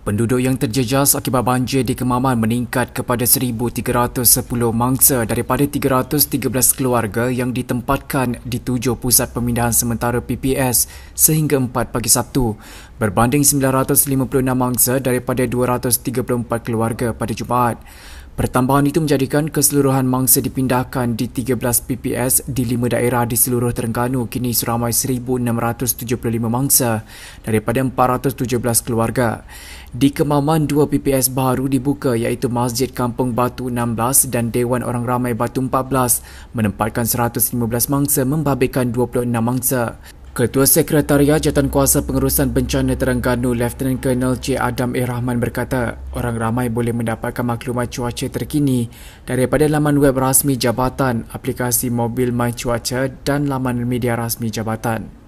Penduduk yang terjejas akibat banjir di Kemaman meningkat kepada 1,310 mangsa daripada 313 keluarga yang ditempatkan di tujuh pusat pemindahan sementara PPS sehingga 4 pagi Sabtu berbanding 956 mangsa daripada 234 keluarga pada Jumaat. Pertambahan itu menjadikan keseluruhan mangsa dipindahkan di 13 PPS di 5 daerah di seluruh Terengganu kini seramai 1,675 mangsa daripada 417 keluarga. Di Kemaman, dua PPS baru dibuka iaitu Masjid Kampung Batu 16 dan Dewan Orang Ramai Batu 14 menempatkan 115 mangsa membabitkan 26 mangsa. Ketua Sekretariat Kuasa Pengurusan Bencana Terengganu Lieutenant Colonel J. Adam A. Rahman berkata orang ramai boleh mendapatkan maklumat cuaca terkini daripada laman web rasmi jabatan, aplikasi mobil My Cuaca dan laman media rasmi jabatan.